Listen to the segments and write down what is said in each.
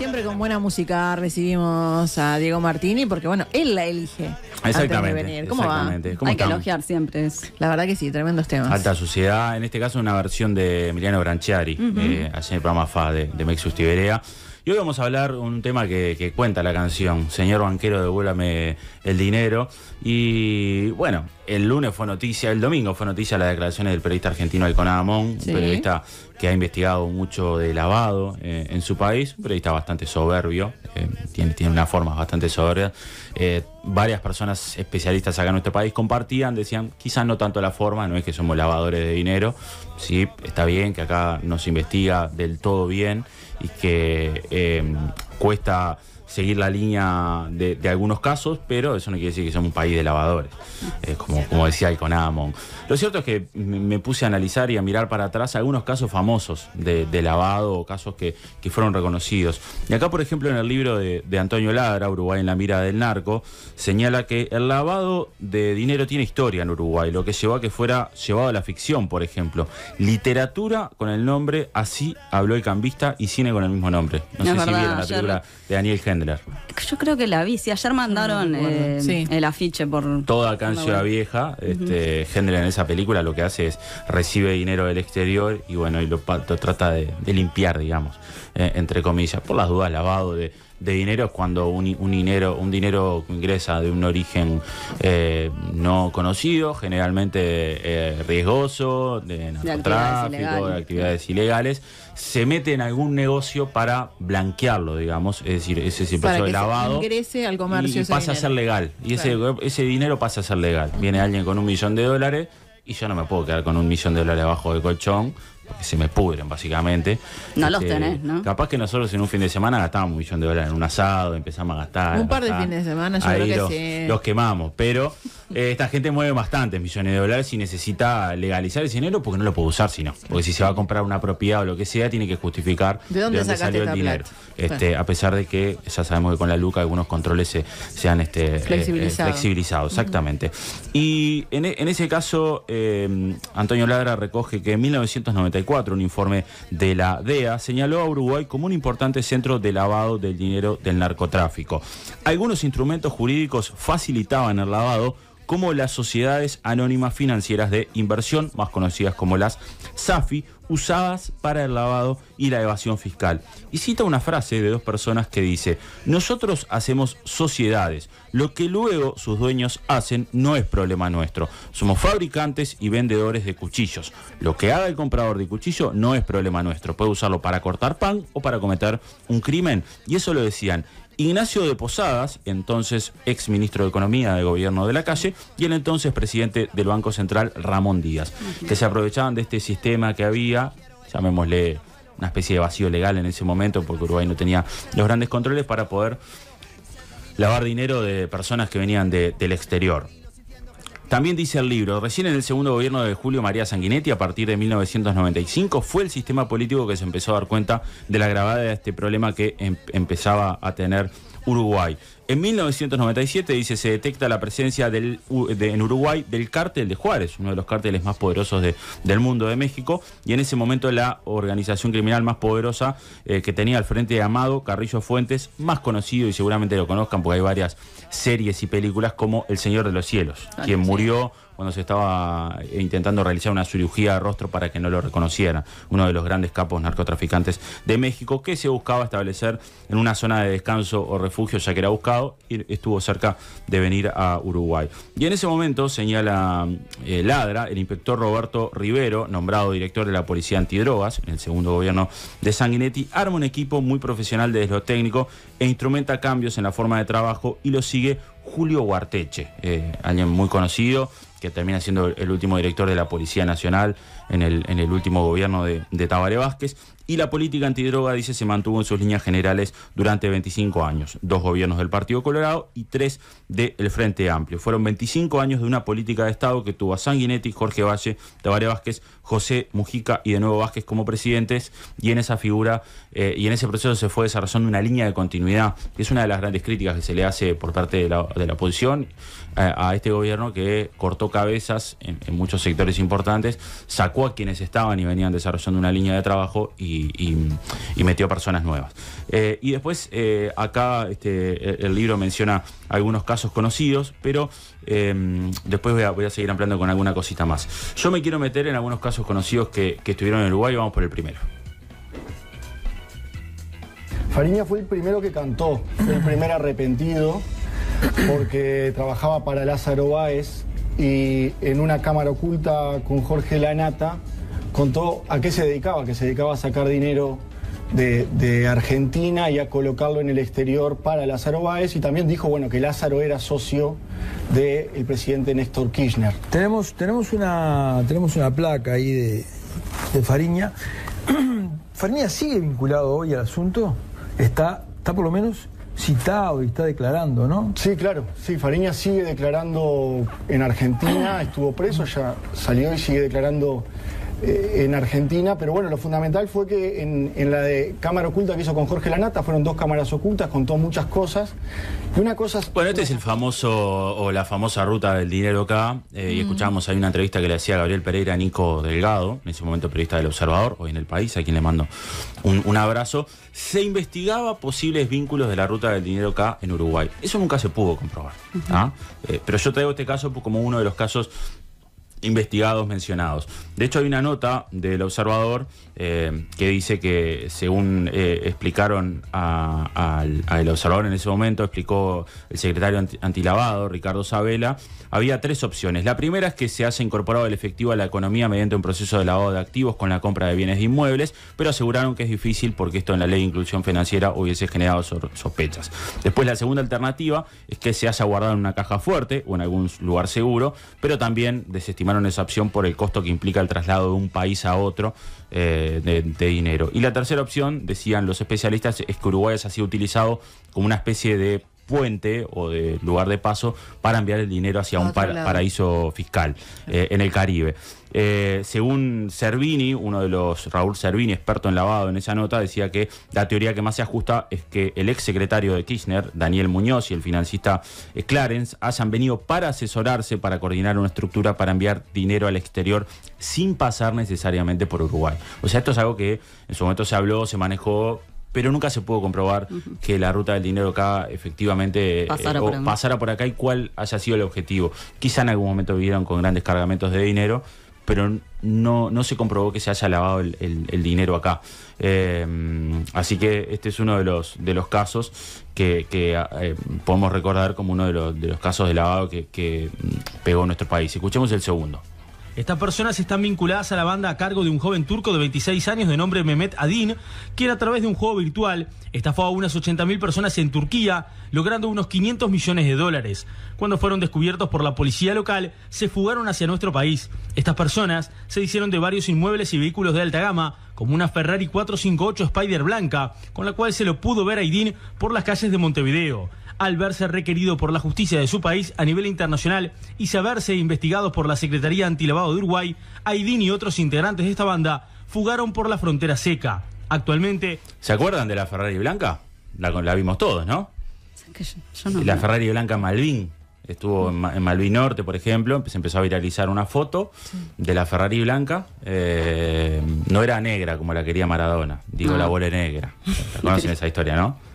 siempre con buena música recibimos a Diego Martini porque, bueno, él la elige. Exactamente. ¿Cómo va? Hay que elogiar siempre. La verdad que sí, tremendos temas. Alta Suciedad, en este caso una versión de Emiliano Branchiari, hace eh, el programa FA de, de Mexus Tiberea. Y hoy vamos a hablar un tema que, que cuenta la canción, Señor Banquero, devuélame el dinero. Y bueno, el lunes fue noticia, el domingo fue noticia las declaraciones del periodista argentino Alcona Amón, periodista que ha investigado mucho de lavado eh, en su país, un periodista bastante soberbio, eh, tiene, una forma bastante soberbia. Eh, varias personas especialistas acá en nuestro país compartían, decían, quizás no tanto la forma, no es que somos lavadores de dinero, sí, está bien que acá nos investiga del todo bien y que cuesta seguir la línea de, algunos casos, pero eso no quiere decir que somos un país de lavadores, eh, como, como decía Amon. Lo cierto es que me puse a analizar y a mirar para atrás algunos casos famosos de, lavado o casos que, fueron reconocidos. Y acá, por ejemplo, en el libro de, Antonio Ladra, Uruguay en la mira del narco, señala que el lavado de dinero tiene historia en Uruguay, lo que llevó a que fuera llevado a la ficción, por ejemplo. Literatura con el nombre Así habló el cambista y cine con el mismo nombre. No, sé si vieron la película de Daniel Henry. Yo creo que la vi, si ayer mandaron eh, el afiche por... Toda canción Vieja, este, en esa película lo que hace es recibe dinero del exterior y bueno, y lo, trata de limpiar, digamos. Eh, entre comillas, por las dudas, lavado de, dinero dinero cuando un, un, dinero, un dinero ingresa de un origen eh, no conocido, generalmente eh, riesgoso, de narcotráfico, de actividades, ilegales, se mete en algún negocio para blanquearlo, digamos, es decir, ese es el proceso de lavado. comercio. Y, pasa a ser legal. Y ese, ese dinero pasa a ser legal. Viene alguien con un millón de dólares y yo no me puedo quedar con un millón de dólares abajo del colchón se me pudren, básicamente. No los este, tenés, ¿no? Capaz que nosotros en un fin de semana gastamos un millón de dólares en un asado, empezamos a gastar. Un par de fines de semana, yo creo que los, Los quemamos, pero eh, esta gente mueve bastantes millones de dólares y necesita legalizar ese dinero porque no lo puede usar si no. Porque si se va a comprar una propiedad o lo que sea, tiene que justificar de dónde, salió el dinero. Este, a pesar de que ya sabemos que con la luca algunos controles se, han este, eh, eh, flexibilizado. exactamente. Y en, e, ese caso, em, Antonio Ladra recoge que en 1994 un informe de la DEA señaló a Uruguay como un importante centro de lavado del dinero del narcotráfico. Algunos instrumentos jurídicos facilitaban el lavado, como las sociedades anónimas financieras de inversión, más conocidas como las SAFI, usadas para el lavado y la evasión fiscal. Y cita una frase de dos personas que dice, nosotros hacemos sociedades, lo que luego sus dueños hacen no es problema nuestro. Somos fabricantes y vendedores de cuchillos. Lo que haga el comprador de cuchillo no es problema nuestro. Puede usarlo para cortar pan o para cometer un crimen. Y eso lo decían Ignacio de Posadas, entonces ex ministro de Economía de gobierno de la calle, y el entonces presidente del Banco Central, Ramón Díaz, que se aprovechaban de este sistema que había, llamémosle una especie de vacío legal en ese momento, porque Uruguay no tenía los grandes controles para poder lavar dinero de personas que venían del exterior. También dice el libro, recién en el segundo gobierno de Julio María Sanguinetti, a partir de 1995, fue el sistema político que se empezó a dar cuenta de la gravedad de este problema que em-, empezaba a tener Uruguay. En 1997, dice, se detecta la presencia en Uruguay del cártel de Juárez, uno de los cárteles más poderosos del mundo de México, y en ese momento la organización criminal más poderosa eh, que tenía al frente de Amado Carrillo Fuentes, más conocido y seguramente lo conozcan porque hay varias series y películas como El Señor de los Cielos, ah, quien murió cuando se estaba intentando realizar una cirugía de rostro para que no lo reconociera... uno de los grandes capos narcotraficantes de México que se buscaba establecer en una zona de descanso o refugio ya que era buscado y estuvo cerca de venir a Uruguay. Y en ese momento señala eh, Ladra, el inspector Roberto Rivero, nombrado director de la Policía Antidrogas en el segundo gobierno de Sanguinetti, arma un equipo muy profesional desde lo técnico e instrumenta cambios en la forma de trabajo y lo sigue Julio Guarteche, eh, alguien muy conocido que termina siendo el último director de la Policía Nacional en el, último gobierno de, de Tabaré Vázquez, y la política antidroga, dice, se mantuvo en sus líneas generales durante 25 años. Dos gobiernos del Partido Colorado y tres del Frente Amplio. Fueron 25 años de una política de Estado que tuvo a Sanguinetti, Jorge Valle, Tabaré Vázquez, José Mujica y de nuevo Vázquez como presidentes. Y en esa figura eh, y en ese proceso se fue desarrollando una línea de continuidad, que es una de las grandes críticas que se le hace por parte de la, de oposición eh, a este gobierno que cortó cabezas en muchos sectores importantes, sacó a quienes estaban y venían desarrollando una línea de trabajo y y, y, metió personas nuevas. Eh, y después, eh, acá este, el libro menciona algunos casos conocidos, pero eh, después voy a, seguir ampliando con alguna cosita más. Yo me quiero meter en algunos casos conocidos que, estuvieron en Uruguay, vamos por el primero. Fariña fue el primero que cantó, fue el primer arrepentido, porque trabajaba para Lázaro Báez y en una cámara oculta con Jorge Lanata contó a qué se dedicaba, que se dedicaba a sacar dinero de, Argentina y a colocarlo en el exterior para Lázaro Báez y también dijo bueno que Lázaro era socio del presidente Néstor Kirchner. Tenemos, tenemos, una, tenemos una placa ahí de, Fariña. Fariña sigue vinculado hoy al asunto, está, está por lo menos citado y está declarando, ¿no? Sí, claro, sí, Fariña sigue declarando en Argentina, estuvo preso, ya salió y sigue declarando eh, en Argentina, pero bueno, lo fundamental fue que en, la de cámara oculta que hizo con Jorge Lanata, fueron dos cámaras ocultas, contó muchas cosas. una cosa. Bueno, este es el famoso o la famosa ruta del dinero acá. Eh, y mm. escuchábamos ahí una entrevista que le hacía Gabriel Pereira a Nico Delgado, en ese momento periodista del Observador, hoy en el país, a quien le mando un, abrazo. Se investigaba posibles vínculos de la ruta del dinero acá en Uruguay. Eso nunca se pudo comprobar. ¿ah? Eh, pero yo traigo este caso como uno de los casos investigados mencionados. De hecho, hay una nota del observador eh, que dice que, según eh, explicaron al, observador en ese momento, explicó el secretario antilavado, Ricardo Sabela, había tres opciones. La primera es que se haya incorporado el efectivo a la economía mediante un proceso de lavado de activos con la compra de bienes de inmuebles, pero aseguraron que es difícil porque esto en la ley de inclusión financiera hubiese generado sospechas. Después, la segunda alternativa es que se haya guardado en una caja fuerte o en algún lugar seguro, pero también desestimado tomaron esa opción por el costo que implica el traslado de un país a otro eh, de, dinero. Y la tercera opción, decían los especialistas, es que Uruguay se ha sido utilizado como una especie de puente o de lugar de paso para enviar el dinero hacia un paraíso fiscal eh, en el Caribe. Eh, según Cervini, uno de los, Raúl Cervini, experto en lavado en esa nota, decía que la teoría que más se ajusta es que el ex secretario de Kirchner, Daniel Muñoz, y el financista eh, Clarence hayan venido para asesorarse, para coordinar una estructura para enviar dinero al exterior sin pasar necesariamente por Uruguay. O sea, esto es algo que en su momento se habló, se manejó, pero nunca se pudo comprobar que la ruta del dinero acá efectivamente eh, pasara, por acá y cuál haya sido el objetivo. Quizá en algún momento vivieron con grandes cargamentos de dinero, pero no, no se comprobó que se haya lavado el, dinero acá. Eh, así que este es uno de los, de los casos que, eh, podemos recordar como uno de los, casos de lavado que pegó nuestro país. Escuchemos el segundo. Estas personas están vinculadas a la banda a cargo de un joven turco de 26 años de nombre Mehmet Adin, quien a través de un juego virtual estafó a unas 80.000 personas en Turquía, logrando unos 500 millones de dólares. Cuando fueron descubiertos por la policía local, se fugaron hacia nuestro país. Estas personas se hicieron de varios inmuebles y vehículos de alta gama, como una Ferrari 458 Spider Blanca, con la cual se lo pudo ver a Adin por las calles de Montevideo al verse requerido por la justicia de su país a nivel internacional y saberse investigados por la Secretaría Antilavado de Uruguay, Aidín y otros integrantes de esta banda fugaron por la frontera seca. Actualmente... ¿Se acuerdan de la Ferrari Blanca? La, vimos todos, ¿no? no la Ferrari Blanca Malvin. Estuvo en Malvin Norte, por ejemplo, se empezó a viralizar una foto de la Ferrari blanca. Eh, no era negra como la quería Maradona, digo la ah. bola negra. conocen esa historia, ¿no?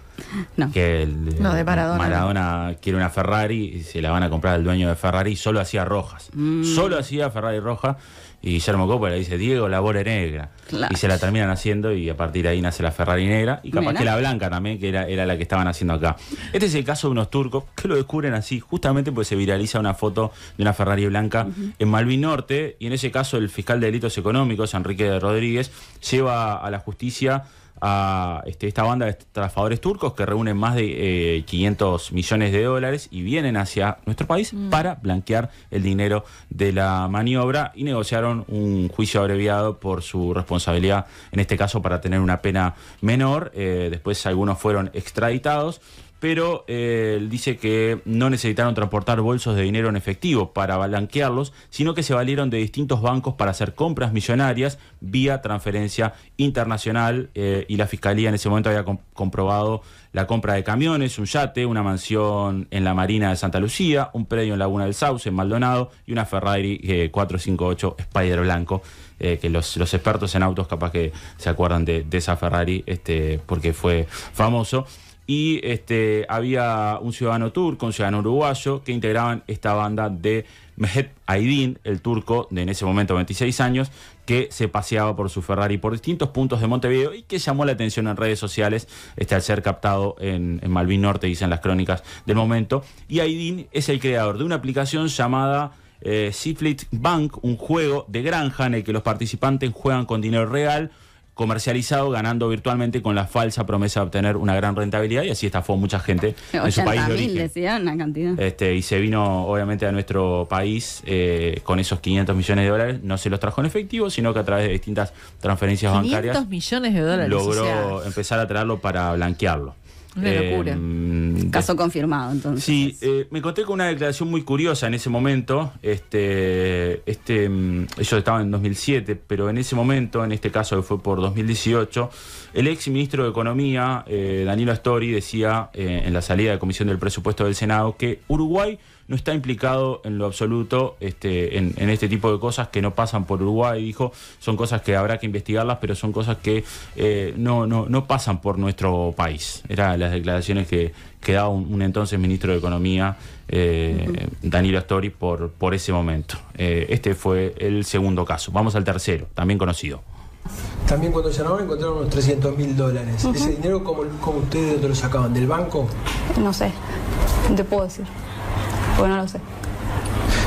No. Que de Maradona. Maradona quiere una Ferrari y se la van a comprar al dueño de Ferrari. solo hacía rojas. Mm. Solo hacía Ferrari roja. Y Guillermo Coppola dice, Diego, la negra. Y se la terminan haciendo y a partir de ahí nace la Ferrari negra. Y capaz que la blanca también, que era, la que estaban haciendo acá. Este es el caso de unos turcos que lo descubren así, justamente porque se viraliza una foto de una Ferrari blanca en Malvinorte Norte. Y en ese caso el fiscal de delitos económicos, Enrique Rodríguez, lleva a la justicia a este, esta banda de trabajadores turcos que reúnen más de 500 eh, millones de dólares y vienen hacia nuestro país mm. para blanquear el dinero de la maniobra y negociaron un juicio abreviado por su responsabilidad, en este caso para tener una pena menor. Eh, después algunos fueron extraditados pero eh, dice que no necesitaron transportar bolsos de dinero en efectivo para blanquearlos, sino que se valieron de distintos bancos para hacer compras millonarias vía transferencia internacional eh, y la fiscalía en ese momento había comprobado la compra de camiones, un yate, una mansión en la Marina de Santa Lucía, un predio en Laguna del Sauce, en Maldonado, y una Ferrari 458 eh, Spider Blanco, que los, expertos en autos capaz que se acuerdan de, esa Ferrari, este, porque fue famoso y este, había un ciudadano turco, un ciudadano uruguayo, que integraban esta banda de Mehet Aydin, el turco de en ese momento 26 años, que se paseaba por su Ferrari por distintos puntos de Montevideo y que llamó la atención en redes sociales este, al ser captado en, Malvin Norte, dicen las crónicas del momento. Y Aydin es el creador de una aplicación llamada... Eh, Bank, un juego de granja en el que los participantes juegan con dinero real comercializado, ganando virtualmente con la falsa promesa de obtener una gran rentabilidad y así estafó mucha gente en su país de origen. cantidad. Este, y se vino obviamente a nuestro país eh, con esos 500 millones de dólares, no se los trajo en efectivo, sino que a través de distintas transferencias bancarias. Logró empezar a traerlo para blanquearlo. Una locura. Em, caso confirmado, entonces. Sí, eh, me conté con una declaración muy curiosa en ese momento. Este, este, ellos em, estaban en 2007, pero en ese momento, en este caso que fue por 2018, el ex ministro de Economía, eh, Danilo Astori, decía eh, en la salida de comisión del presupuesto del Senado que Uruguay no está implicado en lo absoluto este, en, este tipo de cosas que no pasan por Uruguay, dijo, son cosas que habrá que investigarlas, pero son cosas que eh, no, no, pasan por nuestro país. Eran las declaraciones que, daba un, entonces ministro de Economía, eh, Danilo Astori, por, por ese momento. Eh, este fue el segundo caso. Vamos al tercero, también conocido. También cuando llamaron encontraron unos 300 mil dólares. ¿Ese dinero cómo, cómo ustedes lo sacaban? ¿Del banco? No sé, te puedo decir. Pues no lo sé.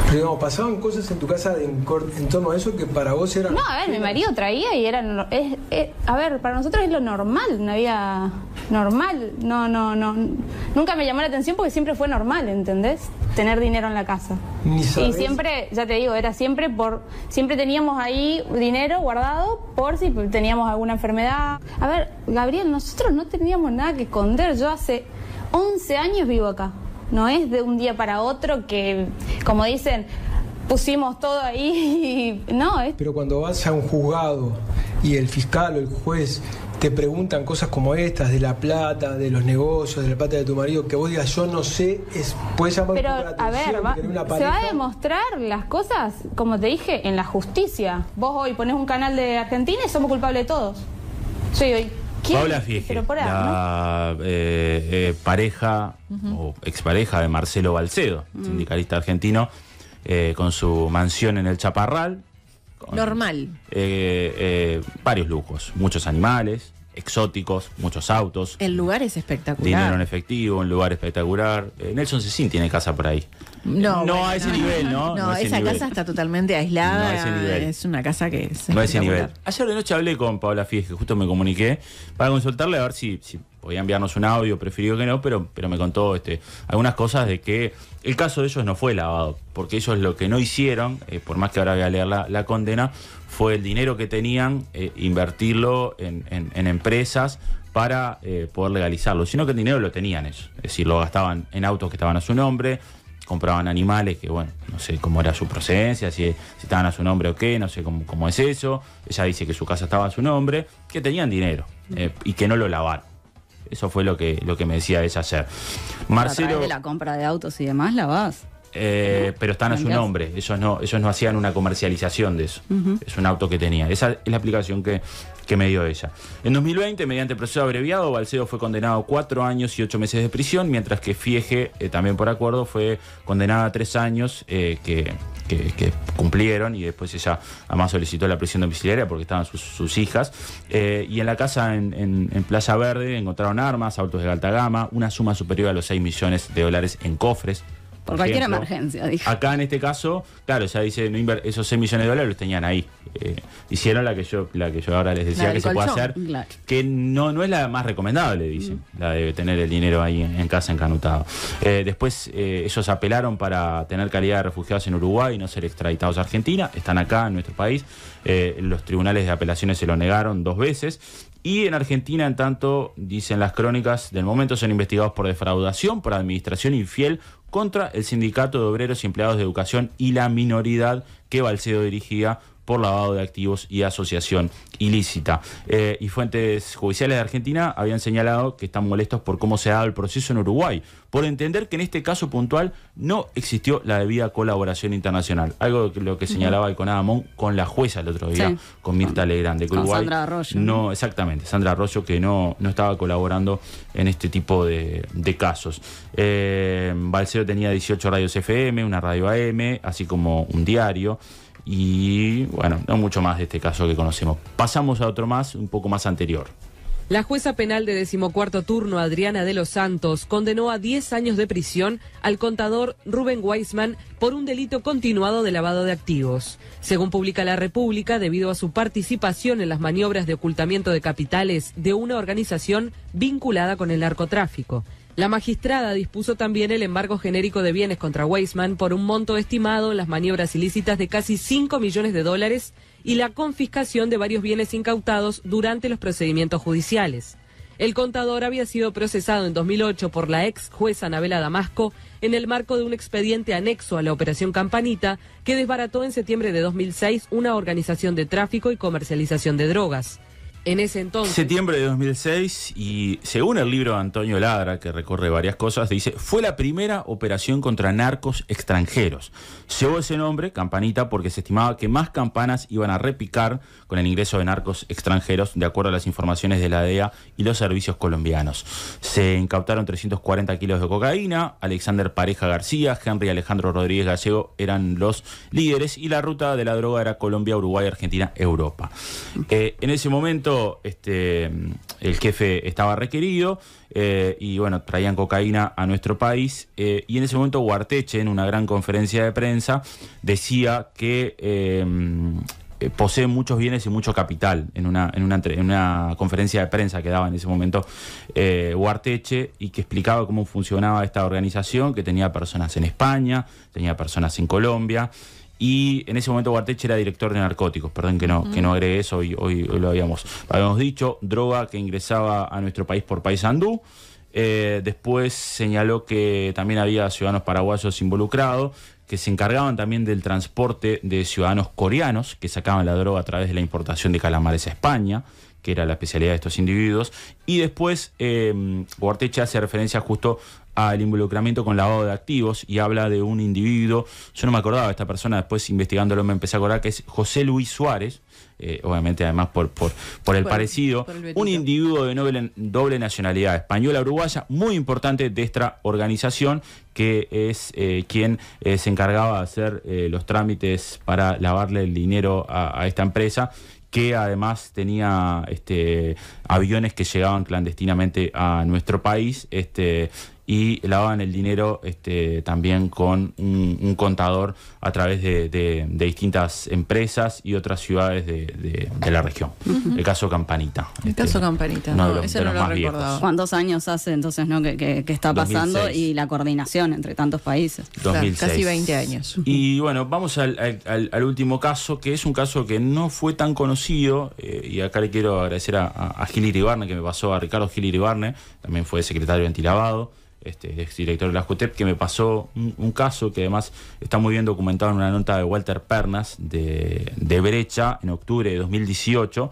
Pero digamos, pasaban cosas en tu casa en, torno a eso que para vos eran. No, a ver, mi marido traía y era... Es, a ver, para nosotros es lo normal, no había. Normal, no, no, no. Nunca me llamó la atención porque siempre fue normal, ¿entendés? Tener dinero en la casa. y siempre, ya te digo, era siempre por. Siempre teníamos ahí dinero guardado por si teníamos alguna enfermedad. A ver, Gabriel, nosotros no teníamos nada que esconder. Yo hace 11 años vivo acá. No es de un día para otro que, como dicen, pusimos todo ahí y no. Es... Pero cuando vas a un juzgado y el fiscal o el juez te preguntan cosas como estas, de la plata, de los negocios, de la plata de tu marido, que vos digas, yo no sé, es, puedes llamar Pero, a ver, va, se va a demostrar las cosas, como te dije, en la justicia. Vos hoy ponés un canal de Argentina y somos culpables de todos. Sí, hoy ¿Quién? Paula Pero por eh, eh, pareja o expareja de Marcelo Balcedo, mm. sindicalista argentino, eh, con su mansión en el Chaparral. Normal. varios lujos, muchos animales exóticos, muchos autos. El lugar es espectacular. Dinero en efectivo, un lugar espectacular. Eh, Nelson Cecín tiene casa por ahí. No, no a ese nivel, ¿no? No, esa casa está totalmente aislada. No a ese nivel. Es una casa que es. No a ese nivel. Ayer de noche hablé con Paula Fies, que justo me comuniqué, para consultarle a ver si, podía enviarnos un audio, prefirió que no, pero, pero me contó este, algunas cosas de que el caso de ellos no fue lavado, porque ellos lo que no hicieron, eh, por más que ahora voy a leer la, la condena, fue el dinero que tenían eh, invertirlo en, empresas para eh, poder legalizarlo, sino que el dinero lo tenían ellos, es decir, lo gastaban en autos que estaban a su nombre, compraban animales que, bueno, no sé cómo era su procedencia, si, estaban a su nombre o qué, no sé cómo, es eso, ella dice que su casa estaba a su nombre, que tenían dinero eh, y que no lo lavaron. Eso fue lo que, lo que me decía ella hacer. Marcelo, de la compra de autos y demás, la eh, pero están a su nombre. Ellos no, ellos no hacían una comercialización de eso. Es un auto que tenía. Esa es la aplicación que, que me dio ella. En 2020, mediante proceso abreviado, Balseo fue condenado a cuatro años y ocho meses de prisión, mientras que Fiege, eh, también por acuerdo, fue condenada a tres años eh, que, cumplieron y después ella además solicitó la prisión domiciliaria porque estaban sus, hijas. y en la casa en, Plaza Verde encontraron armas, autos de alta gama, una suma superior a los 6 millones de dólares en cofres por, cualquier emergencia, dije. Acá en este caso, claro, ya dice, esos 6 millones de dólares los tenían ahí. Eh, hicieron la que yo la que yo ahora les decía que se puede hacer, que no, no es la más recomendable, dicen, mm. la de tener el dinero ahí en, casa encanutado. Eh, después eh, ellos apelaron para tener calidad de refugiados en Uruguay y no ser extraditados a Argentina, están acá en nuestro país, los tribunales de apelaciones se lo negaron dos veces. Y en Argentina, en tanto, dicen las crónicas, del momento son investigados por defraudación, por administración infiel contra el Sindicato de Obreros y Empleados de Educación y la minoridad que Balcedo dirigía por lavado de activos y asociación ilícita. Eh, y fuentes judiciales de Argentina habían señalado que están molestos por cómo se ha dado el proceso en Uruguay, por entender que en este caso puntual no existió la debida colaboración internacional. Algo que lo que señalaba el Conadamón con la jueza el otro día, con Mirta Legrande. Uruguay, Sandra Arroyo. No, exactamente, Sandra Arroyo que no, no estaba colaborando en este tipo de, casos. Eh, tenía 18 radios FM, una radio AM, así como un diario y bueno, no mucho más de este caso que conocemos. Pasamos a otro más, un poco más anterior. La jueza penal de decimocuarto turno, Adriana de los Santos, condenó a 10 años de prisión al contador Rubén Weisman por un delito continuado de lavado de activos. Según publica La República, debido a su participación en las maniobras de ocultamiento de capitales de una organización vinculada con el narcotráfico. La magistrada dispuso también el embargo genérico de bienes contra Weisman por un monto estimado en las maniobras ilícitas de casi 5 millones de dólares y la confiscación de varios bienes incautados durante los procedimientos judiciales. El contador había sido procesado en 2008 por la ex jueza Anabela Damasco en el marco de un expediente anexo a la Operación Campanita que desbarató en septiembre de 2006 una organización de tráfico y comercialización de drogas en ese entonces. Septiembre de 2006 y según el libro de Antonio Ladra, que recorre varias cosas, dice, fue la primera operación contra narcos extranjeros. Se Llevó ese nombre, Campanita, porque se estimaba que más campanas iban a repicar con el ingreso de narcos extranjeros, de acuerdo a las informaciones de la DEA y los servicios colombianos. Se incautaron 340 kilos de cocaína, Alexander Pareja García, Henry Alejandro Rodríguez Gallego eran los líderes y la ruta de la droga era Colombia, Uruguay, Argentina, Europa. Eh, en ese momento este, el jefe estaba requerido eh, y bueno, traían cocaína a nuestro país eh, y en ese momento Huarteche, en una gran conferencia de prensa decía que eh, posee muchos bienes y mucho capital en una, en una, conferencia de prensa que daba en ese momento Huarteche y que explicaba cómo funcionaba esta organización, que tenía personas en España, tenía personas en Colombia y en ese momento Guarteche era director de narcóticos, perdón que no, mm. que no eso, hoy, hoy, lo habíamos, habíamos dicho, droga que ingresaba a nuestro país por País Andú. Eh, después señaló que también había ciudadanos paraguayos involucrados, que se encargaban también del transporte de ciudadanos coreanos que sacaban la droga a través de la importación de calamares a España, que era la especialidad de estos individuos. Y después, eh, em, Guartecha hace referencia justo al involucramiento con lavado de activos y habla de un individuo, yo no me acordaba de esta persona, después investigándolo me empecé a acordar que es José Luis Suárez, eh, obviamente además por, por, por el parecido, un individuo de doble nacionalidad española-uruguaya, muy importante de esta organización, que es eh, quien eh, se encargaba de hacer los trámites para lavarle el dinero a esta empresa que además tenía este, aviones que llegaban clandestinamente a nuestro país este, y lavaban el dinero este, también con un, contador a través de, distintas empresas y otras ciudades de, la región. El caso Campanita. El este, caso Campanita, no, eso no lo recordaba. ¿Cuántos años hace entonces no que, está pasando y la coordinación entre tantos países? casi 20 años. Y bueno, vamos al, último caso, que es un caso que no fue tan conocido, eh, y acá le quiero agradecer a, a, Gil que me pasó a Ricardo Gil Iribarne, también fue secretario de Antilavado, este, director de la JUTEP, que me pasó un, caso que además está muy bien documentado en una nota de Walter Pernas de, de Brecha en octubre de 2018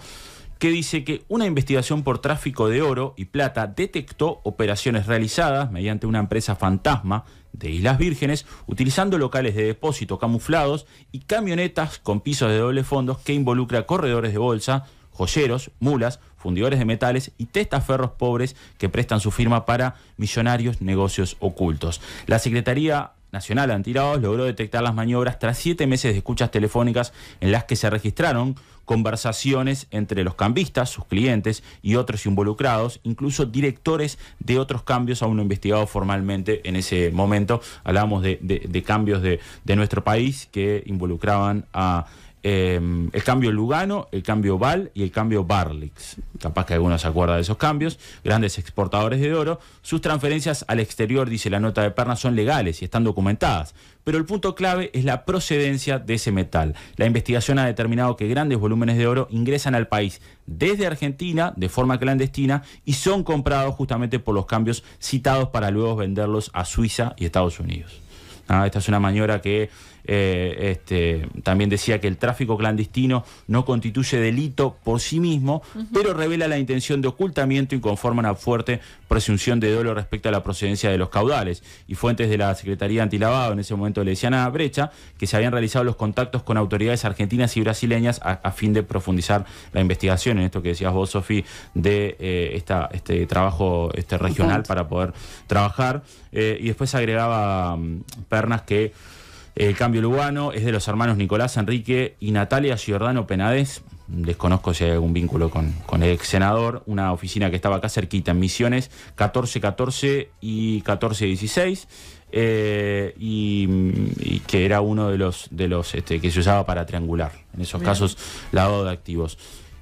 que dice que una investigación por tráfico de oro y plata detectó operaciones realizadas mediante una empresa fantasma de Islas Vírgenes utilizando locales de depósito camuflados y camionetas con pisos de doble fondos que involucra corredores de bolsa, joyeros, mulas, fundidores de metales y testaferros pobres que prestan su firma para millonarios negocios ocultos. La Secretaría Nacional Antirados logró detectar las maniobras tras siete meses de escuchas telefónicas en las que se registraron conversaciones entre los cambistas, sus clientes y otros involucrados, incluso directores de otros cambios aún no investigados formalmente en ese momento. Hablábamos de, cambios de nuestro país que involucraban a Em, el cambio Lugano, el cambio Val y el cambio Barlix. Capaz que algunos se acuerdan de esos cambios. Grandes exportadores de oro. Sus transferencias al exterior, dice la nota de Perna, son legales y están documentadas. Pero el punto clave es la procedencia de ese metal. La investigación ha determinado que grandes volúmenes de oro ingresan al país desde Argentina de forma clandestina y son comprados justamente por los cambios citados para luego venderlos a Suiza y Estados Unidos. Ah, esta es una maniobra que eh, este, también decía que el tráfico clandestino no constituye delito por sí mismo, pero revela la intención de ocultamiento y conforma una fuerte presunción de dolo respecto a la procedencia de los caudales. Y fuentes de la Secretaría Antilavado en ese momento le decían a Brecha que se habían realizado los contactos con autoridades argentinas y brasileñas a, fin de profundizar la investigación en esto que decías vos, Sofi, de eh, este trabajo este, regional para poder trabajar. Eh, y después agregaba mm, Pernas que el cambio lugano es de los hermanos Nicolás Enrique y Natalia Giordano Penades. Desconozco si hay algún vínculo con, el ex senador. Una oficina que estaba acá cerquita en Misiones, 1414 y 1416. Eh, y, que era uno de los, de los este, que se usaba para triangular, en esos casos, lavado de activos.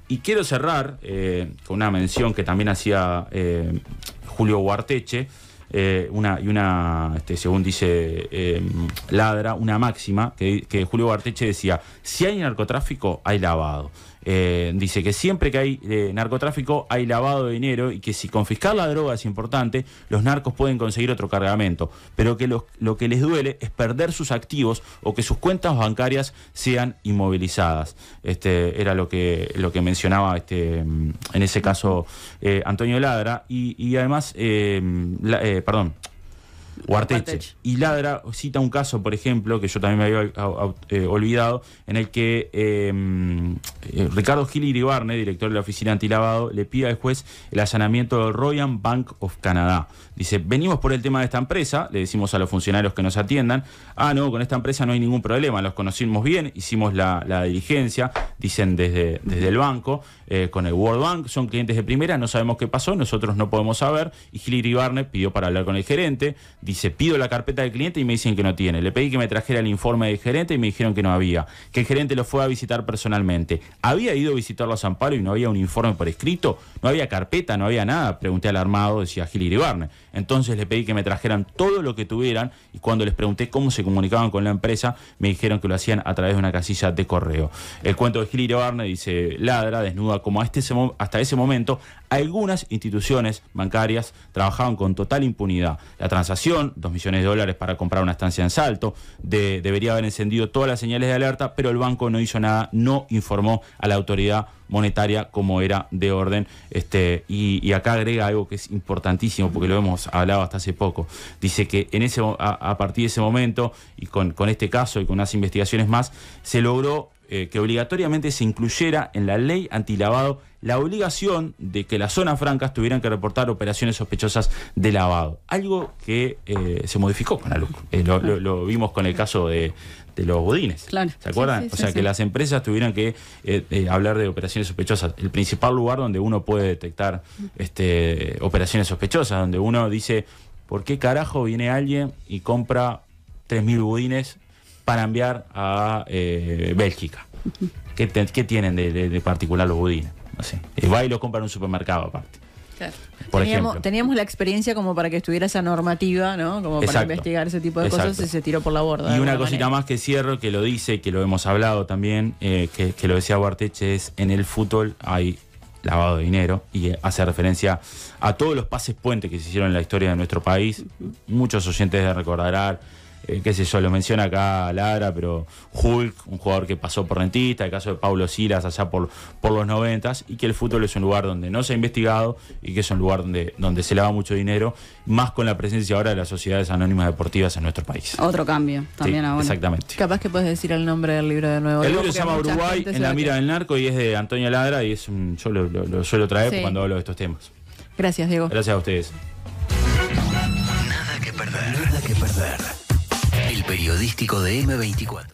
Y quiero cerrar eh, con una mención que también hacía eh, Julio Guarteche eh, una, y una, este, según dice em, Ladra, una máxima que, que Julio Barteche decía, si hay narcotráfico, hay lavado. Eh, dice que siempre que hay eh, narcotráfico hay lavado de dinero y que si confiscar la droga es importante, los narcos pueden conseguir otro cargamento, pero que lo que les duele es perder sus activos o que sus cuentas bancarias sean inmovilizadas. Este era lo que, lo que mencionaba este, en ese caso eh, Antonio Ladra y, además, perdón, y Ladra cita un caso, por ejemplo, que yo también me había eh, olvidado, en el que em, eh, Ricardo Gil Iribarne, director de la oficina antilavado, le pide al juez el allanamiento del Royal Bank of Canada. Dice, venimos por el tema de esta empresa, le decimos a los funcionarios que nos atiendan, ah, no, con esta empresa no hay ningún problema, los conocimos bien, hicimos la, diligencia, dicen desde, desde el banco, eh, con el World Bank, son clientes de primera, no sabemos qué pasó, nosotros no podemos saber, y Gil Iribarne pidió para hablar con el gerente, dice, pido la carpeta del cliente y me dicen que no tiene, le pedí que me trajera el informe del gerente y me dijeron que no había, que el gerente lo fue a visitar personalmente, había ido a visitarlo a San y no había un informe por escrito, no había carpeta, no había nada, pregunté al armado, decía Gil Gribarne. Entonces le pedí que me trajeran todo lo que tuvieran y cuando les pregunté cómo se comunicaban con la empresa, me dijeron que lo hacían a través de una casilla de correo. El cuento de Hilary Barne, dice, ladra, desnuda, como este hasta ese momento, algunas instituciones bancarias trabajaban con total impunidad. La transacción, 2 millones de dólares para comprar una estancia en Salto, debería haber encendido todas las señales de alerta, pero el banco no hizo nada, no informó a la autoridad monetaria como era de orden. Este, y, acá agrega algo que es importantísimo, porque lo hemos hablado hasta hace poco. Dice que en ese, a, partir de ese momento, y con, con este caso y con unas investigaciones más, se logró eh, que obligatoriamente se incluyera en la ley antilavado la obligación de que las zonas francas tuvieran que reportar operaciones sospechosas de lavado. Algo que eh, se modificó con la luz, eh, lo, vimos con el caso de, de los budines, ¿Se acuerdan? o sea, que las empresas tuvieran que eh, eh, hablar de operaciones sospechosas. El principal lugar donde uno puede detectar este, operaciones sospechosas, donde uno dice, ¿por qué carajo viene alguien y compra 3.000 budines para enviar a eh, Bélgica? ¿Qué, tienen de, particular los budines? No sé. Eh, va y los compra en un supermercado aparte teníamos, la experiencia como para que estuviera esa normativa, ¿no? Como para investigar ese tipo de cosas y se tiró por la borda. Y una cosita más que cierro, que lo dice, que lo hemos hablado también, eh, que, lo decía Huarteche, es en el fútbol hay lavado de dinero y hace referencia a todos los pases puentes que se hicieron en la historia de nuestro país. Muchos oyentes de recordarán eh, qué sé yo, lo menciona acá Lara, pero Hulk, un jugador que pasó por rentista, el caso de Pablo Silas allá por, por los noventas, y que el fútbol es un lugar donde no se ha investigado y que es un lugar donde, donde se lava mucho dinero, más con la presencia ahora de las sociedades anónimas deportivas en nuestro país. Otro cambio también ahora. Exactamente. Capaz que puedes decir el nombre del libro de nuevo. El libro se llama Uruguay en la mira del narco y es de Antonio Ladra y es yo lo, traigo suelo traer cuando hablo de estos temas. Gracias, Diego. Gracias a ustedes. Nada que perder. Nada que perder periodístico de M24.